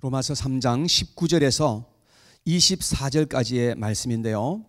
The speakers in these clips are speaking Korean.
로마서 3장 19절에서 24절까지의 말씀인데요.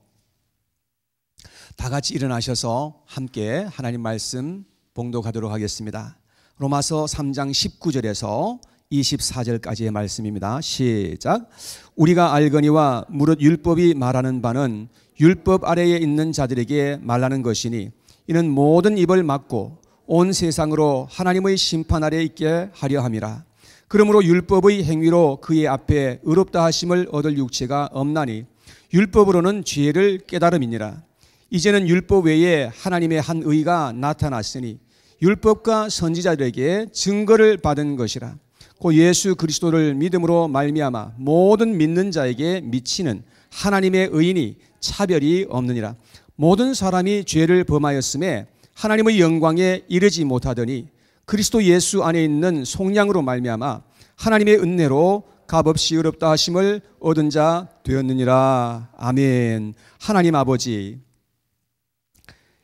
다 같이 일어나셔서 함께 하나님 말씀 봉독하도록 하겠습니다. 로마서 3장 19절에서 24절까지의 말씀입니다. 시작. 우리가 알거니와 무릇 율법이 말하는 바는 율법 아래에 있는 자들에게 말하는 것이니 이는 모든 입을 막고 온 세상으로 하나님의 심판 아래 있게 하려 함이라. 그러므로 율법의 행위로 그의 앞에 의롭다 하심을 얻을 육체가 없나니 율법으로는 죄를 깨달음이니라. 이제는 율법 외에 하나님의 한 의가 나타났으니 율법과 선지자들에게 증거를 받은 것이라. 곧 예수 그리스도를 믿음으로 말미암아 모든 믿는 자에게 미치는 하나님의 의인이 차별이 없느니라. 모든 사람이 죄를 범하였음에 하나님의 영광에 이르지 못하더니 그리스도 예수 안에 있는 속량으로 말미암아 하나님의 은혜로 값없이 의롭다 하심을 얻은 자 되었느니라. 아멘. 하나님 아버지,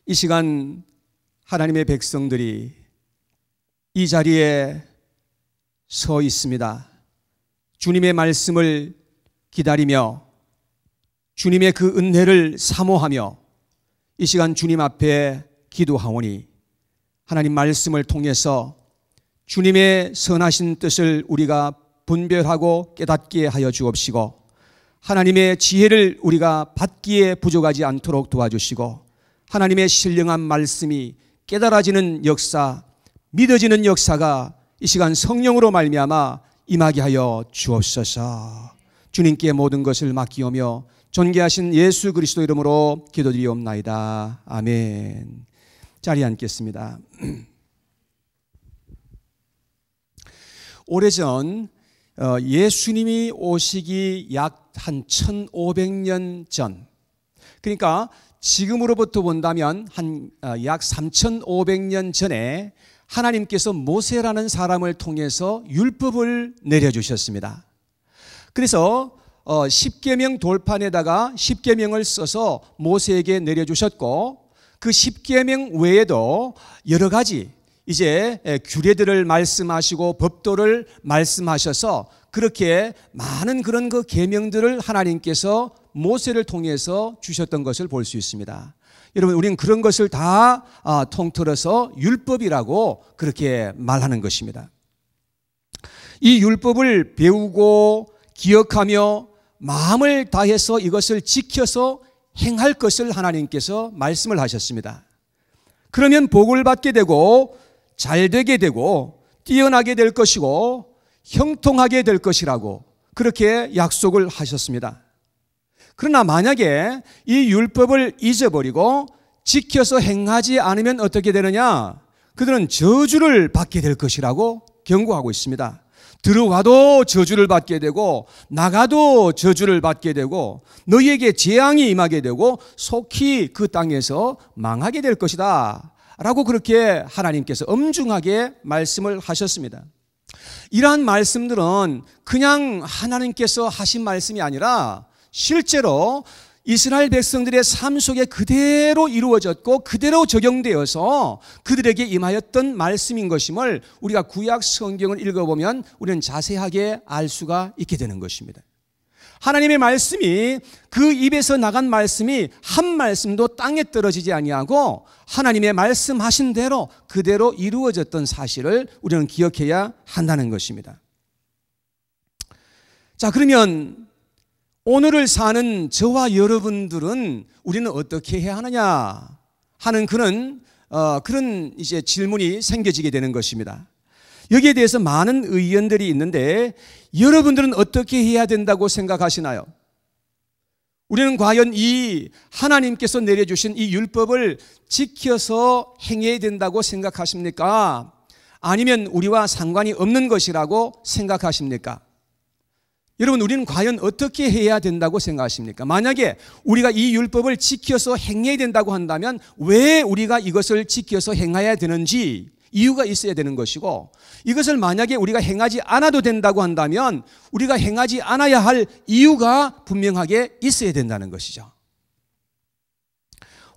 이 시간 하나님의 백성들이 이 자리에 서 있습니다. 주님의 말씀을 기다리며 주님의 그 은혜를 사모하며 이 시간 주님 앞에 기도하오니 하나님 말씀을 통해서 주님의 선하신 뜻을 우리가 분별하고 깨닫게 하여 주옵시고 하나님의 지혜를 우리가 받기에 부족하지 않도록 도와주시고 하나님의 신령한 말씀이 깨달아지는 역사, 믿어지는 역사가 이 시간 성령으로 말미암아 임하게 하여 주옵소서. 주님께 모든 것을 맡기오며 존귀하신 예수 그리스도 이름으로 기도드리옵나이다. 아멘. 자리 앉겠습니다. 오래전 어, 예수님이 오시기 약 한 1500년 전 그러니까 지금으로부터 본다면 한약 어, 3500년 전에 하나님께서 모세라는 사람을 통해서 율법을 내려주셨습니다. 그래서 어, 10계명 돌판에다가 10계명을 써서 모세에게 내려주셨고 그 10계명 외에도 여러 가지 이제 규례들을 말씀하시고 법도를 말씀하셔서 그렇게 많은 그런 그 계명들을 하나님께서 모세를 통해서 주셨던 것을 볼 수 있습니다. 여러분, 우리는 그런 것을 다 아, 통틀어서 율법이라고 그렇게 말하는 것입니다. 이 율법을 배우고 기억하며 마음을 다해서 이것을 지켜서 행할 것을 하나님께서 말씀을 하셨습니다. 그러면 복을 받게 되고 잘 되게 되고 뛰어나게 될 것이고 형통하게 될 것이라고 그렇게 약속을 하셨습니다. 그러나 만약에 이 율법을 잊어버리고 지켜서 행하지 않으면 어떻게 되느냐? 그들은 저주를 받게 될 것이라고 경고하고 있습니다. 들어가도 저주를 받게 되고 나가도 저주를 받게 되고 너희에게 재앙이 임하게 되고 속히 그 땅에서 망하게 될 것이다. 라고 그렇게 하나님께서 엄중하게 말씀을 하셨습니다. 이러한 말씀들은 그냥 하나님께서 하신 말씀이 아니라 실제로 이스라엘 백성들의 삶 속에 그대로 이루어졌고 그대로 적용되어서 그들에게 임하였던 말씀인 것임을 우리가 구약 성경을 읽어보면 우리는 자세하게 알 수가 있게 되는 것입니다. 하나님의 말씀이 그 입에서 나간 말씀이 한 말씀도 땅에 떨어지지 아니하고 하나님의 말씀하신 대로 그대로 이루어졌던 사실을 우리는 기억해야 한다는 것입니다. 자, 그러면 오늘을 사는 저와 여러분들은 우리는 어떻게 해야 하느냐 하는 그런 어, 그런 이제 질문이 생겨지게 되는 것입니다. 여기에 대해서 많은 의견들이 있는데 여러분들은 어떻게 해야 된다고 생각하시나요? 우리는 과연 이 하나님께서 내려주신 이 율법을 지켜서 행해야 된다고 생각하십니까? 아니면 우리와 상관이 없는 것이라고 생각하십니까? 여러분, 우리는 과연 어떻게 해야 된다고 생각하십니까? 만약에 우리가 이 율법을 지켜서 행해야 된다고 한다면 왜 우리가 이것을 지켜서 행해야 되는지 이유가 있어야 되는 것이고 이것을 만약에 우리가 행하지 않아도 된다고 한다면 우리가 행하지 않아야 할 이유가 분명하게 있어야 된다는 것이죠.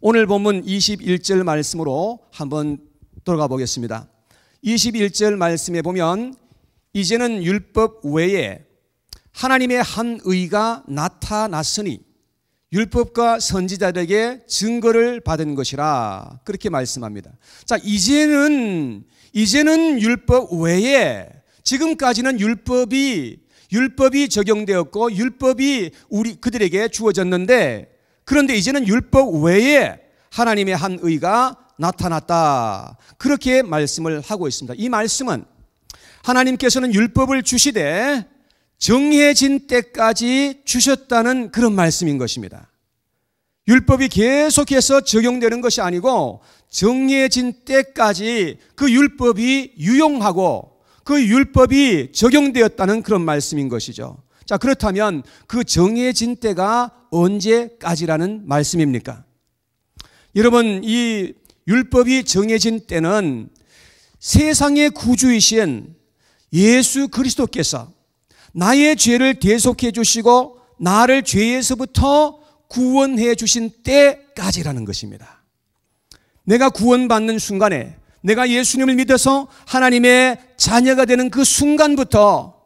오늘 본문 21절 말씀으로 한번 돌아가 보겠습니다. 21절 말씀에 보면 이제는 율법 외에 하나님의 한 의가 나타났으니 율법과 선지자들에게 증거를 받은 것이라 그렇게 말씀합니다. 자, 이제는 이제는 율법 외에 지금까지는 율법이 율법이 적용되었고 율법이 우리 그들에게 주어졌는데 그런데 이제는 율법 외에 하나님의 한 의가 나타났다. 그렇게 말씀을 하고 있습니다. 이 말씀은 하나님께서는 율법을 주시되 정해진 때까지 주셨다는 그런 말씀인 것입니다. 율법이 계속해서 적용되는 것이 아니고 정해진 때까지 그 율법이 유용하고 그 율법이 적용되었다는 그런 말씀인 것이죠. 자, 그렇다면 그 정해진 때가 언제까지라는 말씀입니까? 여러분, 이 율법이 정해진 때는 세상의 구주이신 예수 그리스도께서 나의 죄를 대속해 주시고 나를 죄에서부터 구원해 주신 때까지라는 것입니다. 내가 구원받는 순간에 내가 예수님을 믿어서 하나님의 자녀가 되는 그 순간부터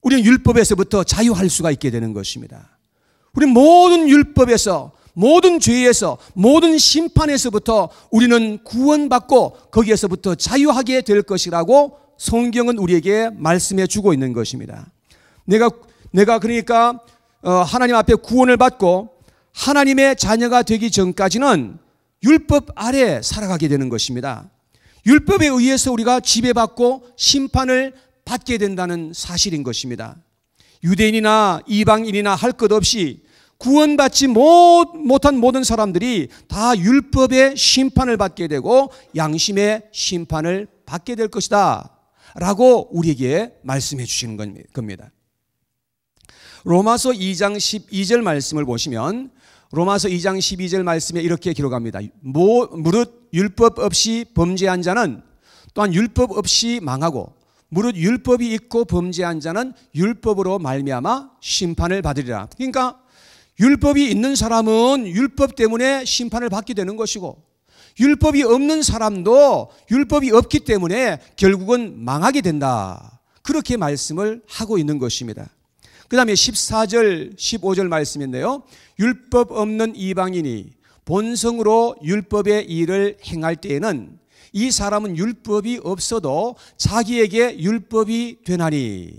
우리는 율법에서부터 자유할 수가 있게 되는 것입니다. 우리 모든 율법에서 모든 죄에서 모든 심판에서부터 우리는 구원받고 거기에서부터 자유하게 될 것이라고 성경은 우리에게 말씀해 주고 있는 것입니다. 내가 내가 그러니까 어, 하나님 앞에 구원을 받고 하나님의 자녀가 되기 전까지는 율법 아래 살아가게 되는 것입니다. 율법에 의해서 우리가 지배받고 심판을 받게 된다는 사실인 것입니다. 유대인이나 이방인이나 할 것 없이 구원받지 못한 모든 사람들이 다 율법의 심판을 받게 되고 양심의 심판을 받게 될 것이다. 라고 우리에게 말씀해 주시는 겁니다. 로마서 2장 12절 말씀을 보시면 로마서 2장 12절 말씀에 이렇게 기록합니다. 모, 무릇 율법 없이 범죄한 자는 또한 율법 없이 망하고 무릇 율법이 있고 범죄한 자는 율법으로 말미암아 심판을 받으리라. 그러니까 율법이 있는 사람은 율법 때문에 심판을 받게 되는 것이고 율법이 없는 사람도 율법이 없기 때문에 결국은 망하게 된다. 그렇게 말씀을 하고 있는 것입니다. 그 다음에 14절, 15절 말씀인데요. 율법 없는 이방인이 본성으로 율법의 일을 행할 때에는 이 사람은 율법이 없어도 자기에게 율법이 되나니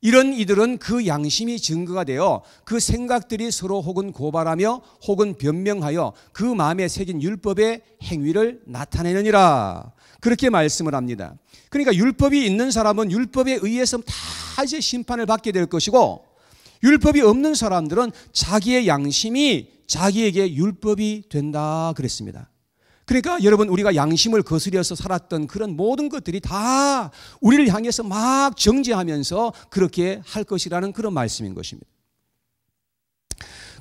이런 이들은 그 양심이 증거가 되어 그 생각들이 서로 혹은 고발하며 혹은 변명하여 그 마음에 새긴 율법의 행위를 나타내느니라 그렇게 말씀을 합니다. 그러니까 율법이 있는 사람은 율법에 의해서 다 이제 심판을 받게 될 것이고 율법이 없는 사람들은 자기의 양심이 자기에게 율법이 된다 그랬습니다. 그러니까 여러분 우리가 양심을 거스려서 살았던 그런 모든 것들이 다 우리를 향해서 막 정죄하면서 그렇게 할 것이라는 그런 말씀인 것입니다.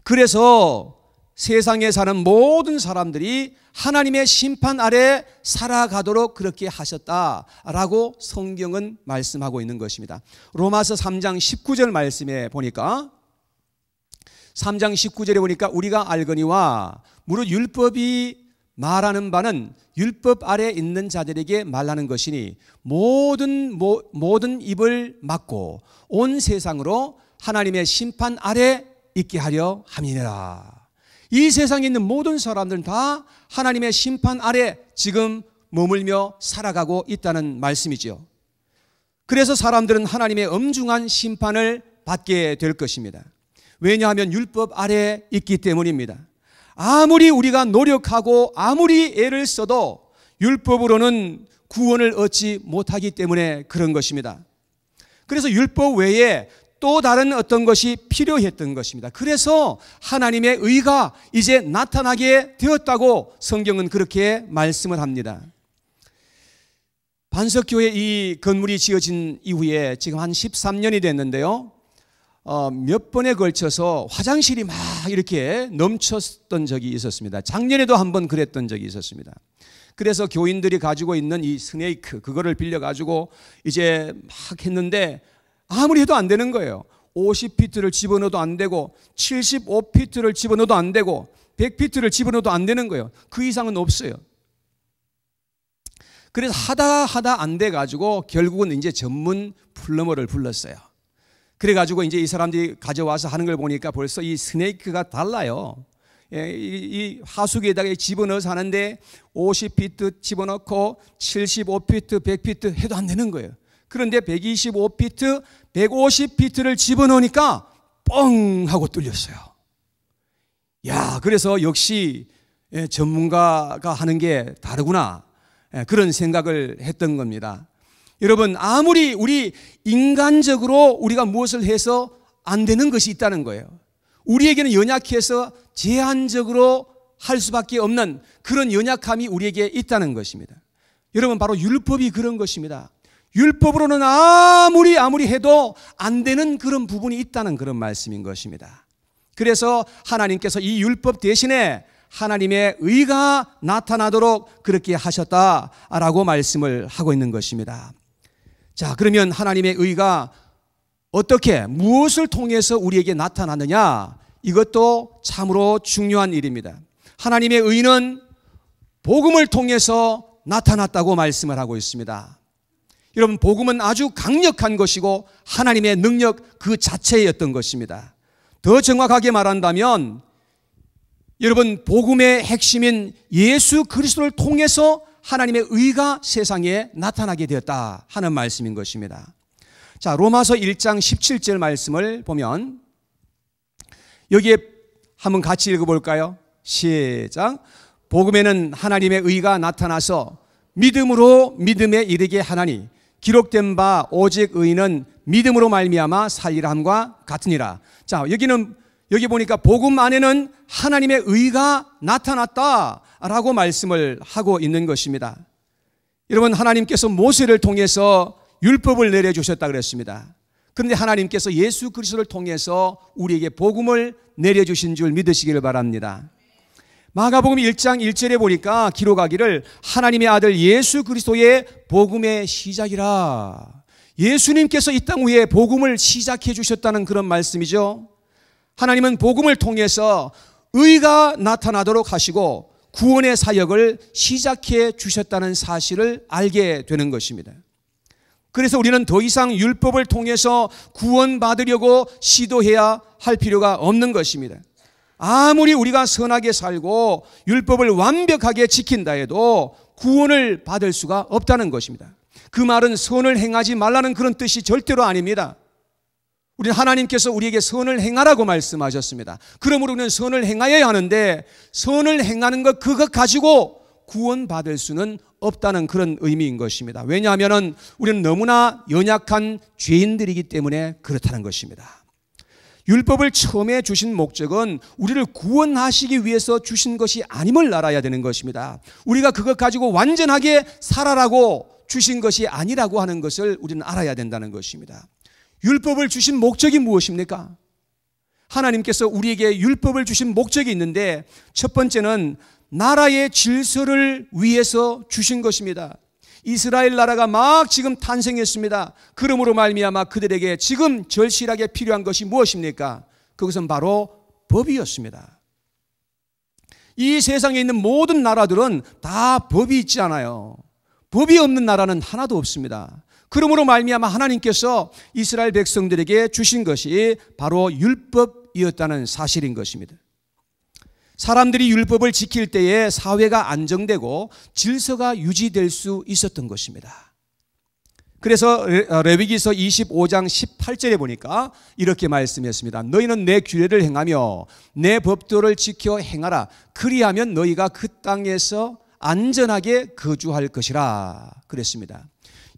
그래서 세상에 사는 모든 사람들이 하나님의 심판 아래 살아가도록 그렇게 하셨다라고 성경은 말씀하고 있는 것입니다. 로마서 3장 19절 말씀에 보니까 3장 19절에 보니까 우리가 알거니와 무릇 율법이 말하는 바는 율법 아래 있는 자들에게 말하는 것이니 모든 모, 모든 입을 막고 온 세상으로 하나님의 심판 아래 있게 하려 함이니라. 이 세상에 있는 모든 사람들은 다 하나님의 심판 아래 지금 머물며 살아가고 있다는 말씀이지요. 그래서 사람들은 하나님의 엄중한 심판을 받게 될 것입니다. 왜냐하면 율법 아래 에 있기 때문입니다. 아무리 우리가 노력하고 아무리 애를 써도 율법으로는 구원을 얻지 못하기 때문에 그런 것입니다. 그래서 율법 외에 또 다른 어떤 것이 필요했던 것입니다. 그래서 하나님의 의가 이제 나타나게 되었다고 성경은 그렇게 말씀을 합니다. 반석교회 이 건물이 지어진 이후에 지금 한 13년이 됐는데요. 어, 몇 번에 걸쳐서 화장실이 막 이렇게 넘쳤던 적이 있었습니다. 작년에도 한 번 그랬던 적이 있었습니다. 그래서 교인들이 가지고 있는 이 스네이크 그거를 빌려 가지고 이제 막 했는데 아무리 해도 안 되는 거예요. 50피트를 집어넣어도 안 되고 75피트를 집어넣어도 안 되고 100피트를 집어넣어도 안 되는 거예요. 그 이상은 없어요. 그래서 하다 하다 안 돼 가지고 결국은 이제 전문 플러머를 불렀어요. 그래 가지고 이제 이 사람들이 가져와서 하는 걸 보니까 벌써 이 스네이크가 달라요. 예, 이, 이 하수구에다가 집어넣어서 하는데 50피트 집어넣고 75피트, 100피트 해도 안 되는 거예요. 그런데 125피트, 150피트를 집어넣으니까 뻥 하고 뚫렸어요. 야, 그래서 역시 예, 전문가가 하는 게 다르구나. 예, 그런 생각을 했던 겁니다. 여러분, 아무리 우리 인간적으로 우리가 무엇을 해서 안 되는 것이 있다는 거예요. 우리에게는 연약해서 제한적으로 할 수밖에 없는 그런 연약함이 우리에게 있다는 것입니다. 여러분, 바로 율법이 그런 것입니다. 율법으로는 아무리 아무리 해도 안 되는 그런 부분이 있다는 그런 말씀인 것입니다. 그래서 하나님께서 이 율법 대신에 하나님의 의가 나타나도록 그렇게 하셨다라고 말씀을 하고 있는 것입니다. 자, 그러면 하나님의 의가 어떻게 무엇을 통해서 우리에게 나타나느냐 이것도 참으로 중요한 일입니다. 하나님의 의는 복음을 통해서 나타났다고 말씀을 하고 있습니다. 여러분 복음은 아주 강력한 것이고 하나님의 능력 그 자체였던 것입니다. 더 정확하게 말한다면 여러분 복음의 핵심인 예수 그리스도를 통해서 하나님의 의가 세상에 나타나게 되었다 하는 말씀인 것입니다. 자, 로마서 1장 17절 말씀을 보면 여기에 한번 같이 읽어 볼까요? 시작. 복음에는 하나님의 의가 나타나서 믿음으로 믿음에 이르게 하나니 기록된 바 오직 의인은 믿음으로 말미암아 살리함과 같으니라. 자, 여기는 여기 보니까 복음 안에는 하나님의 의가 나타났다라고 말씀을 하고 있는 것입니다. 여러분 하나님께서 모세를 통해서 율법을 내려 주셨다 그랬습니다. 그런데 하나님께서 예수 그리스도를 통해서 우리에게 복음을 내려 주신 줄 믿으시기를 바랍니다. 마가복음 1장 1절에 보니까 기록하기를 하나님의 아들 예수 그리스도의 복음의 시작이라. 예수님께서 이 땅 위에 복음을 시작해 주셨다는 그런 말씀이죠. 하나님은 복음을 통해서 의가 나타나도록 하시고 구원의 사역을 시작해 주셨다는 사실을 알게 되는 것입니다. 그래서 우리는 더 이상 율법을 통해서 구원받으려고 시도해야 할 필요가 없는 것입니다. 아무리 우리가 선하게 살고 율법을 완벽하게 지킨다 해도 구원을 받을 수가 없다는 것입니다. 그 말은 선을 행하지 말라는 그런 뜻이 절대로 아닙니다. 우리 하나님께서 우리에게 선을 행하라고 말씀하셨습니다. 그러므로 우리는 선을 행하여야 하는데 선을 행하는 것 그것 가지고 구원받을 수는 없다는 그런 의미인 것입니다. 왜냐하면 우리는 너무나 연약한 죄인들이기 때문에 그렇다는 것입니다. 율법을 처음에 주신 목적은 우리를 구원하시기 위해서 주신 것이 아님을 알아야 되는 것입니다. 우리가 그것 가지고 완전하게 살아라고 주신 것이 아니라고 하는 것을 우리는 알아야 된다는 것입니다. 율법을 주신 목적이 무엇입니까? 하나님께서 우리에게 율법을 주신 목적이 있는데 첫 번째는 나라의 질서를 위해서 주신 것입니다. 이스라엘 나라가 막 지금 탄생했습니다. 그러므로 말미암아 그들에게 지금 절실하게 필요한 것이 무엇입니까? 그것은 바로 법이었습니다. 이 세상에 있는 모든 나라들은 다 법이 있지 않아요. 법이 없는 나라는 하나도 없습니다. 그러므로 말미암아 하나님께서 이스라엘 백성들에게 주신 것이 바로 율법이었다는 사실인 것입니다. 사람들이 율법을 지킬 때에 사회가 안정되고 질서가 유지될 수 있었던 것입니다. 그래서 어, 레위기서 25장 18절에 보니까 이렇게 말씀했습니다. 너희는 내 규례를 행하며 내 법도를 지켜 행하라. 그리하면 너희가 그 땅에서 안전하게 거주할 것이라 그랬습니다.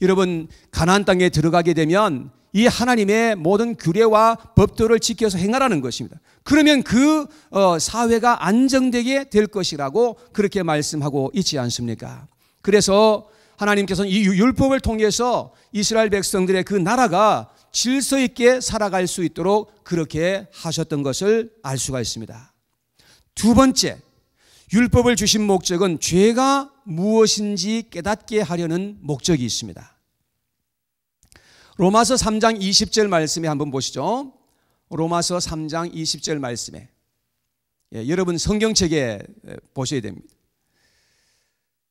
여러분 가나안 땅에 들어가게 되면 이 하나님의 모든 규례와 법도를 지켜서 행하라는 것입니다. 그러면 그 어, 사회가 안정되게 될 것이라고 그렇게 말씀하고 있지 않습니까? 그래서 하나님께서는 이 율법을 통해서 이스라엘 백성들의 그 나라가 질서 있게 살아갈 수 있도록 그렇게 하셨던 것을 알 수가 있습니다. 두 번째, 율법을 주신 목적은 죄가 무엇인지 깨닫게 하려는 목적이 있습니다. 로마서 3장 20절 말씀에 한번 보시죠. 로마서 3장 20절 말씀에 예, 여러분 성경책에 예, 보셔야 됩니다.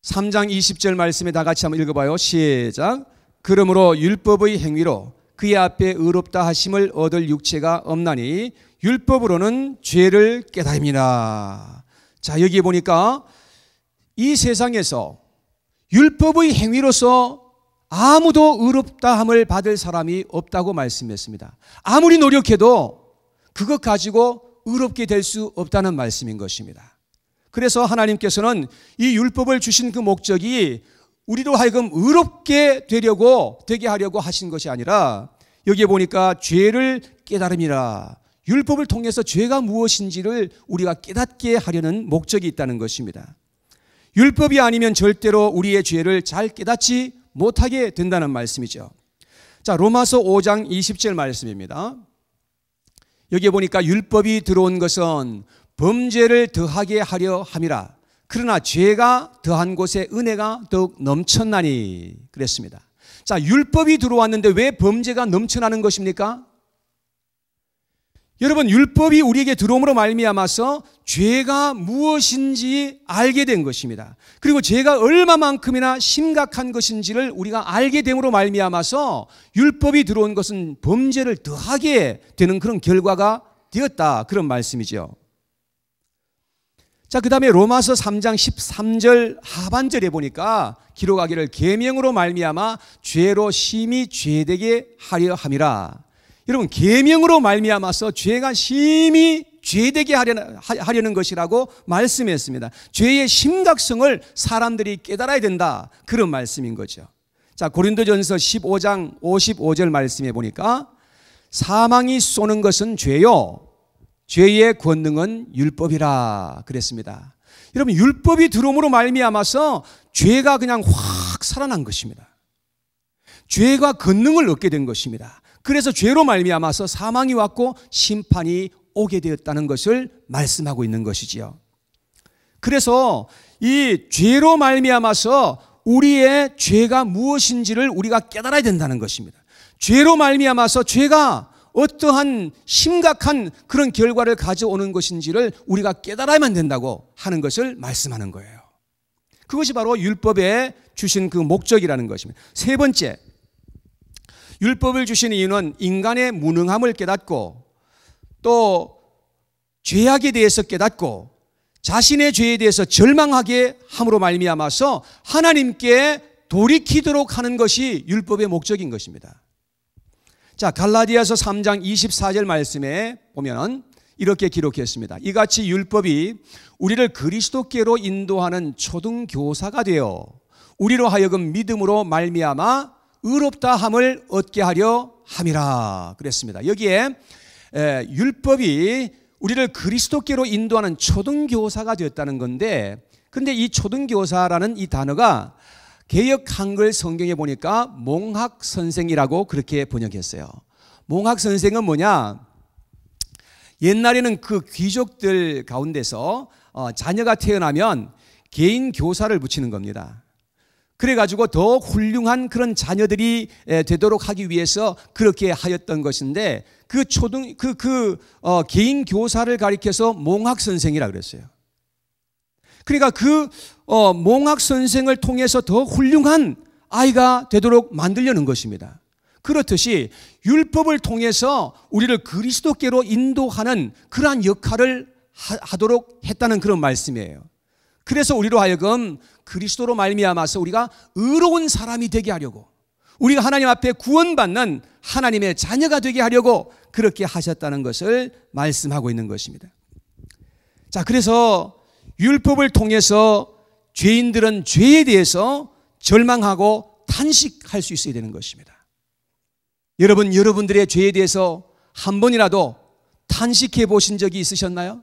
3장 20절 말씀에 다 같이 한번 읽어봐요. 시작. 그러므로 율법의 행위로 그의 앞에 의롭다 하심을 얻을 육체가 없나니 율법으로는 죄를 깨달음이라. 자 여기 보니까 이 세상에서 율법의 행위로서 아무도 의롭다함을 받을 사람이 없다고 말씀했습니다. 아무리 노력해도 그것 가지고 의롭게 될 수 없다는 말씀인 것입니다. 그래서 하나님께서는 이 율법을 주신 그 목적이 우리로 하여금 의롭게 되려고 되게 하려고 하신 것이 아니라 여기에 보니까 죄를 깨달음이라 율법을 통해서 죄가 무엇인지를 우리가 깨닫게 하려는 목적이 있다는 것입니다. 율법이 아니면 절대로 우리의 죄를 잘 깨닫지 못하게 된다는 말씀이죠. 자, 로마서 5장 20절 말씀입니다. 여기에 보니까 율법이 들어온 것은 범죄를 더하게 하려 함이라. 그러나 죄가 더한 곳에 은혜가 더욱 넘쳤나니 그랬습니다. 자, 율법이 들어왔는데 왜 범죄가 넘쳐나는 것입니까? 여러분 율법이 우리에게 들어옴으로 말미암아서 죄가 무엇인지 알게 된 것입니다. 그리고 죄가 얼마만큼이나 심각한 것인지를 우리가 알게 됨으로 말미암아서 율법이 들어온 것은 범죄를 더하게 되는 그런 결과가 되었다. 그런 말씀이죠. 자, 그다음에 로마서 3장 13절 하반절에 보니까 기록하기를 계명으로 말미암아 죄로 심히 죄되게 하려 함이라. 여러분 계명으로 말미암아서 죄가 심히 죄되게 하려는, 것이라고 말씀했습니다. 죄의 심각성을 사람들이 깨달아야 된다. 그런 말씀인 거죠. 자, 고린도전서 15장 55절 말씀해 보니까 사망이 쏘는 것은 죄요. 죄의 권능은 율법이라 그랬습니다. 여러분 율법이 들어옴으로 말미암아서 죄가 그냥 확 살아난 것입니다. 죄가 권능을 얻게 된 것입니다. 그래서 죄로 말미암아서 사망이 왔고 심판이 오게 되었다는 것을 말씀하고 있는 것이지요. 그래서 이 죄로 말미암아서 우리의 죄가 무엇인지를 우리가 깨달아야 된다는 것입니다. 죄로 말미암아서 죄가 어떠한 심각한 그런 결과를 가져오는 것인지를 우리가 깨달아야만 된다고 하는 것을 말씀하는 거예요. 그것이 바로 율법에 주신 그 목적이라는 것입니다. 세 번째, 율법을 주신 이유는 인간의 무능함을 깨닫고 또 죄악에 대해서 깨닫고 자신의 죄에 대해서 절망하게 함으로 말미암아서 하나님께 돌이키도록 하는 것이 율법의 목적인 것입니다. 자, 갈라디아서 3장 24절 말씀에 보면 이렇게 기록했습니다. 이같이 율법이 우리를 그리스도께로 인도하는 초등 교사가 되어 우리로 하여금 믿음으로 말미암아 의롭다 함을 얻게 하려 함이라 그랬습니다. 여기에 에, 율법이 우리를 그리스도께로 인도하는 초등교사가 되었다는 건데 근데 이 초등교사라는 이 단어가 개역 한글 성경에 보니까 몽학 선생이라고 그렇게 번역했어요. 몽학 선생은 뭐냐? 옛날에는 그 귀족들 가운데서 어, 자녀가 태어나면 개인 교사를 붙이는 겁니다. 그래가지고 더 훌륭한 그런 자녀들이 되도록 하기 위해서 그렇게 하였던 것인데 그 초등 그그 그, 어, 개인 교사를 가리켜서 몽학 선생이라 그랬어요. 그러니까 그 어, 몽학 선생을 통해서 더 훌륭한 아이가 되도록 만들려는 것입니다. 그렇듯이 율법을 통해서 우리를 그리스도께로 인도하는 그러한 역할을 하, 하도록 했다는 그런 말씀이에요. 그래서 우리로 하여금 그리스도로 말미암아서 우리가 의로운 사람이 되게 하려고 우리가 하나님 앞에 구원받는 하나님의 자녀가 되게 하려고 그렇게 하셨다는 것을 말씀하고 있는 것입니다. 자, 그래서 율법을 통해서 죄인들은 죄에 대해서 절망하고 탄식할 수 있어야 되는 것입니다. 여러분, 여러분들의 죄에 대해서 한 번이라도 탄식해 보신 적이 있으셨나요?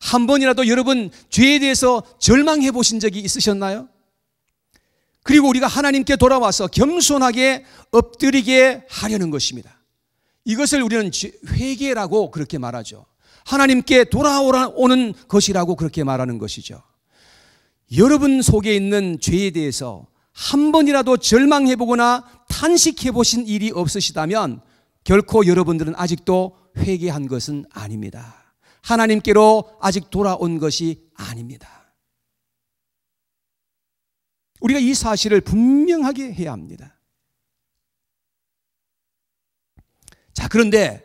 한 번이라도 여러분 죄에 대해서 절망해 보신 적이 있으셨나요? 그리고 우리가 하나님께 돌아와서 겸손하게 엎드리게 하려는 것입니다. 이것을 우리는 회개라고 그렇게 말하죠. 하나님께 돌아오는 것이라고 그렇게 말하는 것이죠. 여러분 속에 있는 죄에 대해서 한 번이라도 절망해 보거나 탄식해 보신 일이 없으시다면 결코 여러분들은 아직도 회개한 것은 아닙니다. 하나님께로 아직 돌아온 것이 아닙니다. 우리가 이 사실을 분명하게 해야 합니다. 자, 그런데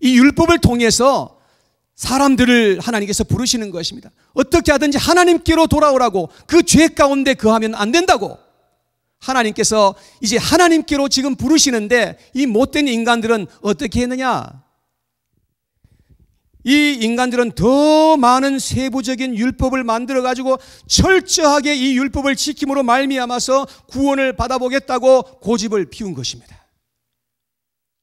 이 율법을 통해서 사람들을 하나님께서 부르시는 것입니다. 어떻게 하든지 하나님께로 돌아오라고 그 죄 가운데 그하면 안 된다고 하나님께서 이제 하나님께로 지금 부르시는데 이 못된 인간들은 어떻게 했느냐? 이 인간들은 더 많은 세부적인 율법을 만들어 가지고 철저하게 이 율법을 지킴으로 말미암아서 구원을 받아보겠다고 고집을 피운 것입니다.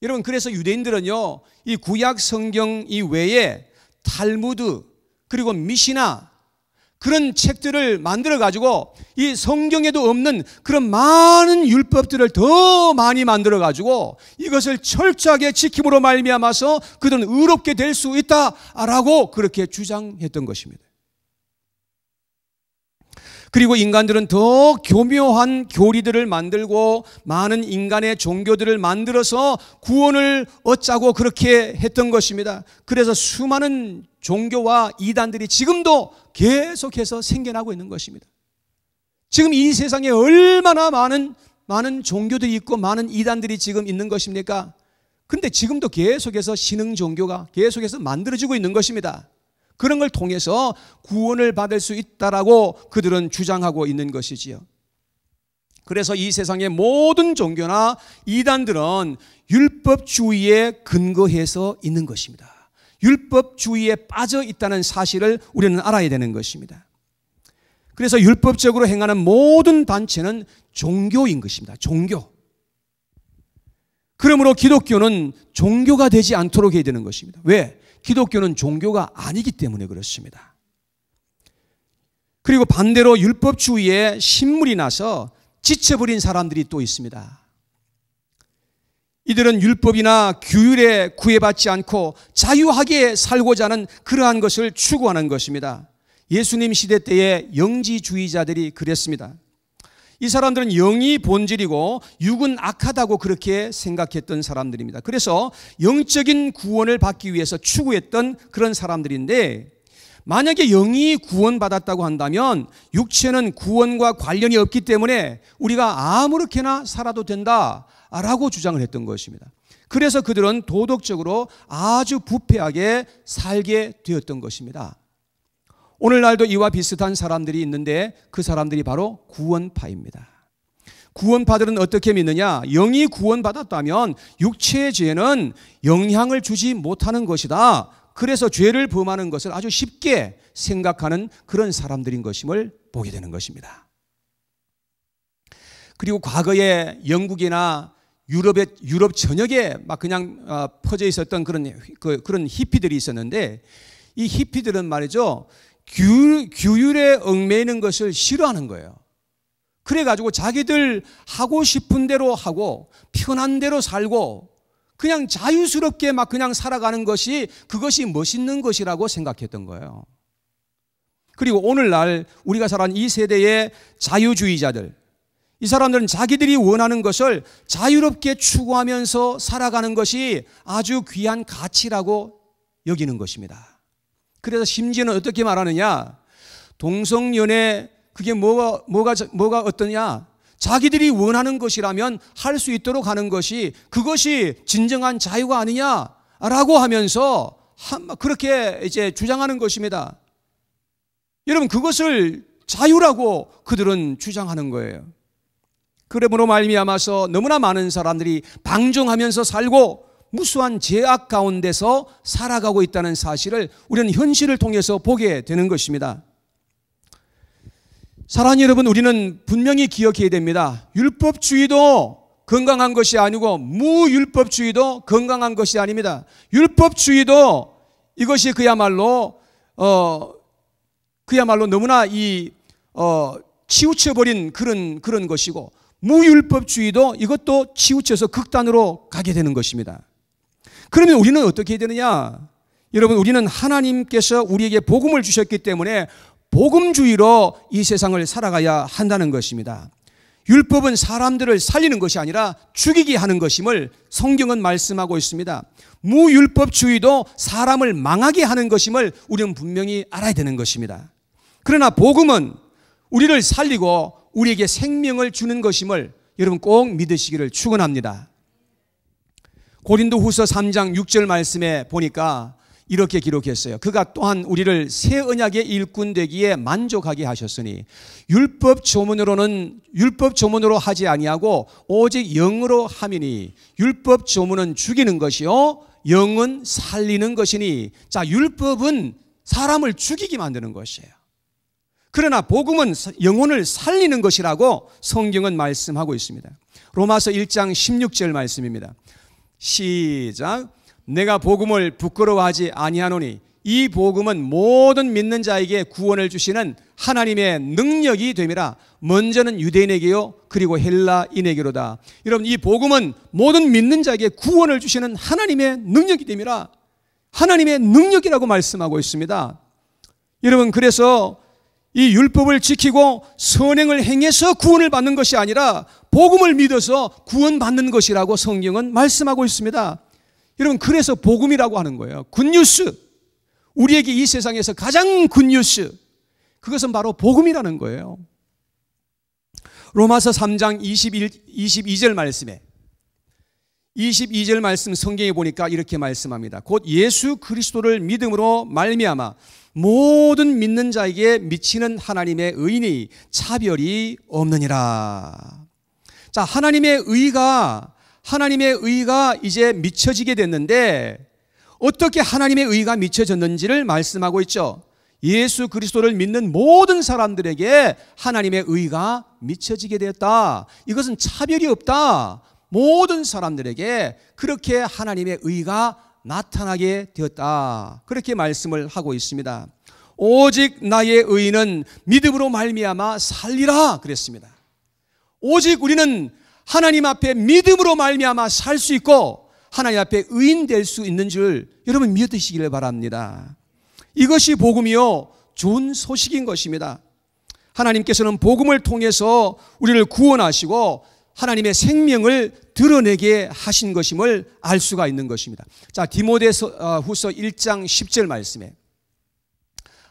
여러분 그래서 유대인들은요 이 구약 성경 이외에 탈무드 그리고 미시나 그런 책들을 만들어 가지고 이 성경에도 없는 그런 많은 율법들을 더 많이 만들어 가지고 이것을 철저하게 지킴으로 말미암아서 그들은 의롭게 될 수 있다라고 그렇게 주장했던 것입니다. 그리고 인간들은 더 교묘한 교리들을 만들고 많은 인간의 종교들을 만들어서 구원을 얻자고 그렇게 했던 것입니다. 그래서 수많은 종교와 이단들이 지금도 계속해서 생겨나고 있는 것입니다. 지금 이 세상에 얼마나 많은 많은 종교들이 있고 많은 이단들이 지금 있는 것입니까? 근데 지금도 계속해서 신흥 종교가 계속해서 만들어지고 있는 것입니다. 그런 걸 통해서 구원을 받을 수 있다라고 그들은 주장하고 있는 것이지요. 그래서 이 세상의 모든 종교나 이단들은 율법주의에 근거해서 있는 것입니다. 율법주의에 빠져 있다는 사실을 우리는 알아야 되는 것입니다. 그래서 율법적으로 행하는 모든 단체는 종교인 것입니다. 종교. 그러므로 기독교는 종교가 되지 않도록 해야 되는 것입니다. 왜? 기독교는 종교가 아니기 때문에 그렇습니다. 그리고 반대로 율법주의에 신물이 나서 지쳐버린 사람들이 또 있습니다. 이들은 율법이나 규율에 구애받지 않고 자유하게 살고자 하는 그러한 것을 추구하는 것입니다. 예수님 시대 때의 영지주의자들이 그랬습니다. 이 사람들은 영이 본질이고 육은 악하다고 그렇게 생각했던 사람들입니다. 그래서 영적인 구원을 받기 위해서 추구했던 그런 사람들인데 만약에 영이 구원받았다고 한다면 육체는 구원과 관련이 없기 때문에 우리가 아무렇게나 살아도 된다라고 주장을 했던 것입니다. 그래서 그들은 도덕적으로 아주 부패하게 살게 되었던 것입니다. 오늘날도 이와 비슷한 사람들이 있는데 그 사람들이 바로 구원파입니다. 구원파들은 어떻게 믿느냐? 영이 구원받았다면 육체의 죄는 영향을 주지 못하는 것이다. 그래서 죄를 범하는 것을 아주 쉽게 생각하는 그런 사람들인 것임을 보게 되는 것입니다. 그리고 과거에 영국이나 유럽의 유럽 전역에 막 그냥 어, 퍼져 있었던 그런 그, 그런 히피들이 있었는데 이 히피들은 말이죠. 규율, 규율에 얽매이는 것을 싫어하는 거예요. 그래가지고 자기들 하고 싶은 대로 하고 편한 대로 살고 그냥 자유스럽게 막 그냥 살아가는 것이 그것이 멋있는 것이라고 생각했던 거예요. 그리고 오늘날 우리가 살아온 이 세대의 자유주의자들, 이 사람들은 자기들이 원하는 것을 자유롭게 추구하면서 살아가는 것이 아주 귀한 가치라고 여기는 것입니다. 그래서 심지어는 어떻게 말하느냐? 동성연애 그게 뭐가 뭐가 뭐가 어떠냐? 자기들이 원하는 것이라면 할 수 있도록 하는 것이 그것이 진정한 자유가 아니냐라고 하면서 그렇게 이제 주장하는 것입니다. 여러분 그것을 자유라고 그들은 주장하는 거예요. 그러므로 말미암아서 너무나 많은 사람들이 방종하면서 살고 무수한 제약 가운데서 살아가고 있다는 사실을 우리는 현실을 통해서 보게 되는 것입니다. 사랑하는 여러분, 우리는 분명히 기억해야 됩니다. 율법주의도 건강한 것이 아니고 무율법주의도 건강한 것이 아닙니다. 율법주의도 이것이 그야말로 어 그야말로 너무나 이 어, 치우쳐 버린 그런 그런 것이고 무율법주의도 이것도 치우쳐서 극단으로 가게 되는 것입니다. 그러면 우리는 어떻게 해야 되느냐? 여러분, 우리는 하나님께서 우리에게 복음을 주셨기 때문에 복음주의로 이 세상을 살아가야 한다는 것입니다. 율법은 사람들을 살리는 것이 아니라 죽이게 하는 것임을 성경은 말씀하고 있습니다. 무율법주의도 사람을 망하게 하는 것임을 우리는 분명히 알아야 되는 것입니다. 그러나 복음은 우리를 살리고 우리에게 생명을 주는 것임을 여러분 꼭 믿으시기를 축원합니다. 고린도 후서 3장 6절 말씀에 보니까 이렇게 기록했어요. 그가 또한 우리를 새 언약의 일꾼 되기에 만족하게 하셨으니 율법 조문으로는 율법 조문으로 하지 아니하고 오직 영으로 함이니 율법 조문은 죽이는 것이요 영은 살리는 것이니 자 율법은 사람을 죽이게 만드는 것이에요. 그러나 복음은 영혼을 살리는 것이라고 성경은 말씀하고 있습니다. 로마서 1장 16절 말씀입니다. 시작. 내가 복음을 부끄러워하지 아니하노니 이 복음은 모든 믿는 자에게 구원을 주시는 하나님의 능력이 됨이라. 먼저는 유대인에게요. 그리고 헬라인에게로다. 여러분 이 복음은 모든 믿는 자에게 구원을 주시는 하나님의 능력이 됨이라. 하나님의 능력이라고 말씀하고 있습니다. 여러분 그래서 이 율법을 지키고 선행을 행해서 구원을 받는 것이 아니라 복음을 믿어서 구원받는 것이라고 성경은 말씀하고 있습니다. 여러분 그래서 복음이라고 하는 거예요. 굿뉴스. 우리에게 이 세상에서 가장 굿뉴스. 그것은 바로 복음이라는 거예요. 로마서 3장 21, 22절 말씀에 22절 말씀 성경에 보니까 이렇게 말씀합니다. 곧 예수 그리스도를 믿음으로 말미암아 모든 믿는 자에게 미치는 하나님의 의인이 차별이 없느니라. 자, 하나님의 의가 하나님의 의가 이제 미쳐지게 됐는데 어떻게 하나님의 의가 미쳐졌는지를 말씀하고 있죠. 예수 그리스도를 믿는 모든 사람들에게 하나님의 의가 미쳐지게 되었다. 이것은 차별이 없다. 모든 사람들에게 그렇게 하나님의 의가 나타나게 되었다. 그렇게 말씀을 하고 있습니다. 오직 나의 의인은 믿음으로 말미암아 살리라 그랬습니다. 오직 우리는 하나님 앞에 믿음으로 말미암아 살 수 있고 하나님 앞에 의인 될 수 있는 줄 여러분 믿으시기를 바랍니다. 이것이 복음이요 좋은 소식인 것입니다. 하나님께서는 복음을 통해서 우리를 구원하시고 하나님의 생명을 드러내게 하신 것임을 알 수가 있는 것입니다. 자, 디모데서 어, 후서 1장 10절 말씀에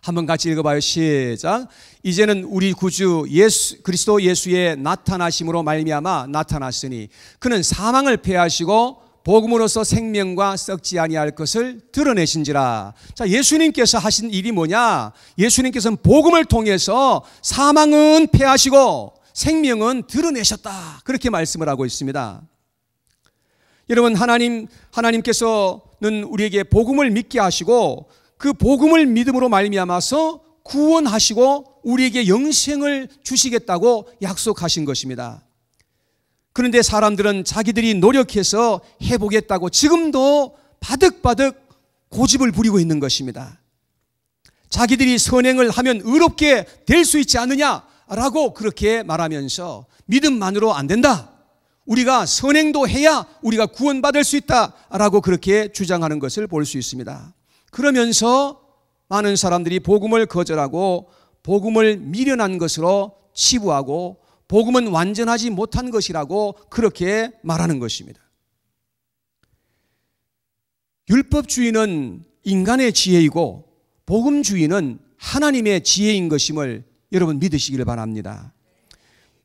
한번 같이 읽어봐요. 시작. 이제는 우리 구주 예수 그리스도 예수의 나타나심으로 말미암아 나타났으니 그는 사망을 패하시고 복음으로서 생명과 썩지 아니할 것을 드러내신지라. 자, 예수님께서 하신 일이 뭐냐? 예수님께서는 복음을 통해서 사망은 패하시고 생명은 드러내셨다. 그렇게 말씀을 하고 있습니다. 여러분 하나님 하나님께서는 우리에게 복음을 믿게 하시고 그 복음을 믿음으로 말미암아서 구원하시고 우리에게 영생을 주시겠다고 약속하신 것입니다. 그런데 사람들은 자기들이 노력해서 해보겠다고 지금도 바득바득 고집을 부리고 있는 것입니다. 자기들이 선행을 하면 의롭게 될 수 있지 않느냐? 라고 그렇게 말하면서 믿음만으로 안 된다. 우리가 선행도 해야 우리가 구원받을 수 있다. 라고 그렇게 주장하는 것을 볼 수 있습니다. 그러면서 많은 사람들이 복음을 거절하고 복음을 미련한 것으로 치부하고 복음은 완전하지 못한 것이라고 그렇게 말하는 것입니다. 율법주의는 인간의 지혜이고 복음주의는 하나님의 지혜인 것임을 여러분 믿으시기를 바랍니다.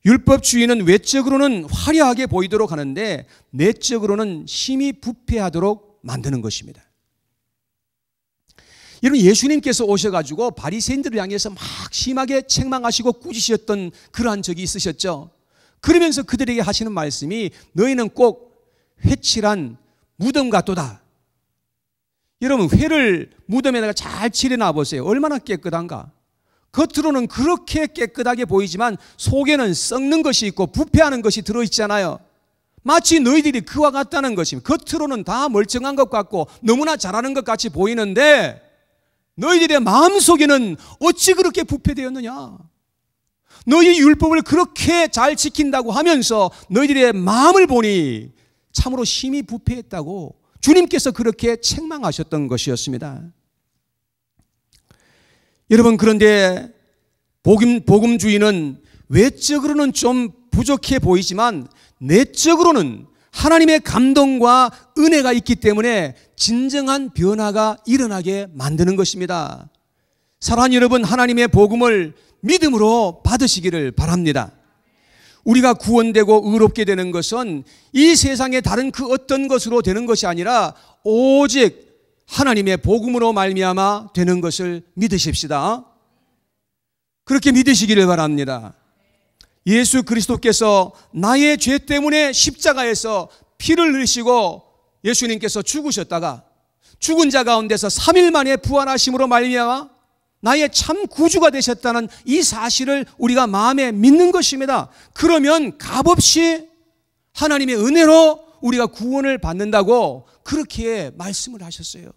율법주의는 외적으로는 화려하게 보이도록 하는데 내적으로는 심히 부패하도록 만드는 것입니다. 여러분 예수님께서 오셔가지고 바리새인들을 향해서 막 심하게 책망하시고 꾸짖으셨던 그러한 적이 있으셨죠. 그러면서 그들에게 하시는 말씀이 너희는 꼭 회칠한 무덤 같도다. 여러분 회를 무덤에다가 잘 칠해놔 보세요. 얼마나 깨끗한가. 겉으로는 그렇게 깨끗하게 보이지만 속에는 썩는 것이 있고 부패하는 것이 들어있잖아요. 마치 너희들이 그와 같다는 것입니다. 겉으로는 다 멀쩡한 것 같고 너무나 잘하는 것 같이 보이는데 너희들의 마음속에는 어찌 그렇게 부패되었느냐? 너희 율법을 그렇게 잘 지킨다고 하면서 너희들의 마음을 보니 참으로 심히 부패했다고 주님께서 그렇게 책망하셨던 것이었습니다. 여러분 그런데 복음 복음주의는 외적으로는 좀 부족해 보이지만 내적으로는 하나님의 감동과 은혜가 있기 때문에 진정한 변화가 일어나게 만드는 것입니다. 사랑하는 여러분 하나님의 복음을 믿음으로 받으시기를 바랍니다. 우리가 구원되고 의롭게 되는 것은 이 세상의 다른 그 어떤 것으로 되는 것이 아니라 오직 하나님의 복음으로 말미암아 되는 것을 믿으십시다. 그렇게 믿으시기를 바랍니다. 예수 그리스도께서 나의 죄 때문에 십자가에서 피를 흘리시고 예수님께서 죽으셨다가 죽은 자 가운데서 3일 만에 부활하심으로 말미암아 나의 참 구주가 되셨다는 이 사실을 우리가 마음에 믿는 것입니다. 그러면 값없이 하나님의 은혜로 우리가 구원을 받는다고 그렇게 말씀을 하셨어요.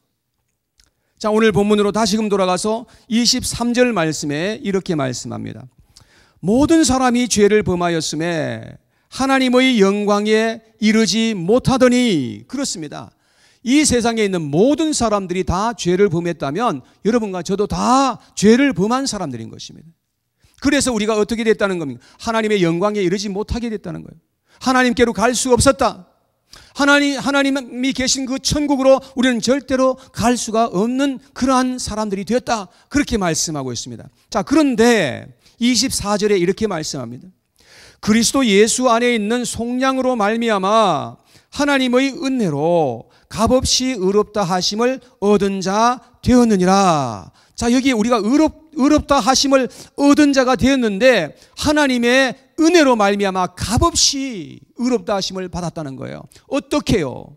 자, 오늘 본문으로 다시금 돌아가서 23절 말씀에 이렇게 말씀합니다. 모든 사람이 죄를 범하였음에 하나님의 영광에 이르지 못하더니 그렇습니다. 이 세상에 있는 모든 사람들이 다 죄를 범했다면 여러분과 저도 다 죄를 범한 사람들인 것입니다. 그래서 우리가 어떻게 됐다는 겁니까? 하나님의 영광에 이르지 못하게 됐다는 거예요. 하나님께로 갈 수 없었다. 하나님, 하나님이 계신 그 천국으로 우리는 절대로 갈 수가 없는 그러한 사람들이 되었다. 그렇게 말씀하고 있습니다. 자, 그런데 24절에 이렇게 말씀합니다. 그리스도 예수 안에 있는 속량으로 말미암아 하나님의 은혜로 값없이 의롭다 하심을 얻은 자 되었느니라. 자, 여기 우리가 의롭 다 의롭다 하심을 얻은 자가 되었는데 하나님의 은혜로 말미암아 값없이 의롭다 하심을 받았다는 거예요. 어떻게요?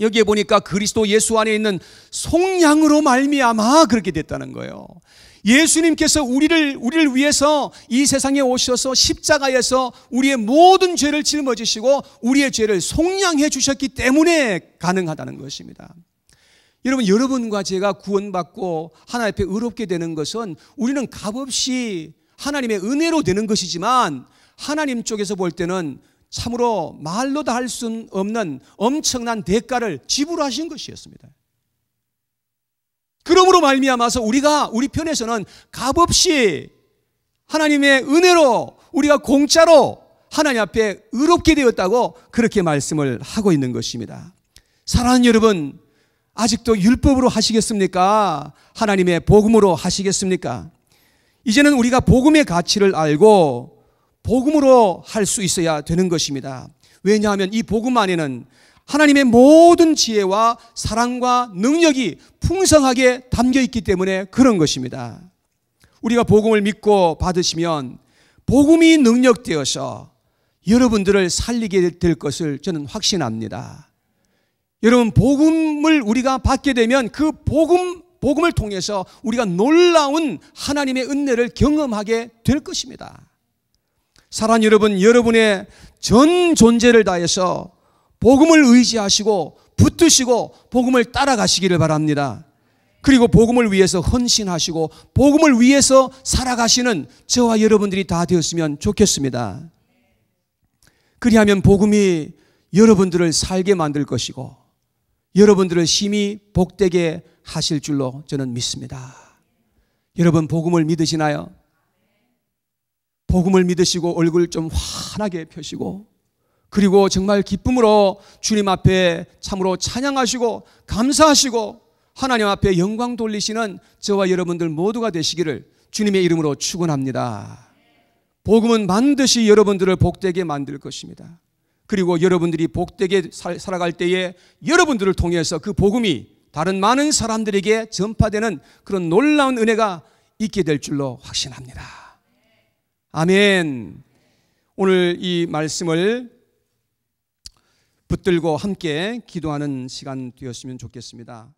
여기에 보니까 그리스도 예수 안에 있는 속량으로 말미암아 그렇게 됐다는 거예요. 예수님께서 우리를 우리를 위해서 이 세상에 오셔서 십자가에서 우리의 모든 죄를 짊어지시고 우리의 죄를 속량해 주셨기 때문에 가능하다는 것입니다. 여러분, 여러분과 제가 구원받고 하나 앞에 의롭게 되는 것은 우리는 값없이 하나님의 은혜로 되는 것이지만 하나님 쪽에서 볼 때는 참으로 말로 도할 수 없는 엄청난 대가를 지불하신 것이었습니다. 그러므로 말미암아서 우리가 우리 편에서는 값없이 하나님의 은혜로 우리가 공짜로 하나님 앞에 의롭게 되었다고 그렇게 말씀을 하고 있는 것입니다. 사랑하는 여러분, 아직도 율법으로 하시겠습니까? 하나님의 복음으로 하시겠습니까? 이제는 우리가 복음의 가치를 알고 복음으로 할 수 있어야 되는 것입니다. 왜냐하면 이 복음 안에는 하나님의 모든 지혜와 사랑과 능력이 풍성하게 담겨 있기 때문에 그런 것입니다. 우리가 복음을 믿고 받으시면 복음이 능력되어서 여러분들을 살리게 될 것을 저는 확신합니다. 여러분 복음을 우리가 받게 되면 그 복음 복음을 통해서 우리가 놀라운 하나님의 은혜를 경험하게 될 것입니다. 사랑 여러분, 여러분의 전 존재를 다해서 복음을 의지하시고 붙드시고 복음을 따라가시기를 바랍니다. 그리고 복음을 위해서 헌신하시고 복음을 위해서 살아가시는 저와 여러분들이 다 되었으면 좋겠습니다. 그리하면 복음이 여러분들을 살게 만들 것이고 여러분들을 심히 복되게 하실 줄로 저는 믿습니다. 여러분 복음을 믿으시나요? 복음을 믿으시고 얼굴 좀 환하게 펴시고 그리고 정말 기쁨으로 주님 앞에 참으로 찬양하시고 감사하시고 하나님 앞에 영광 돌리시는 저와 여러분들 모두가 되시기를 주님의 이름으로 축원합니다. 복음은 반드시 여러분들을 복되게 만들 것입니다. 그리고 여러분들이 복되게 살, 아갈 때에 여러분들을 통해서 그 복음이 다른 많은 사람들에게 전파되는 그런 놀라운 은혜가 있게 될 줄로 확신합니다. 아멘. 오늘 이 말씀을 붙들고 함께 기도하는 시간 되었으면 좋겠습니다.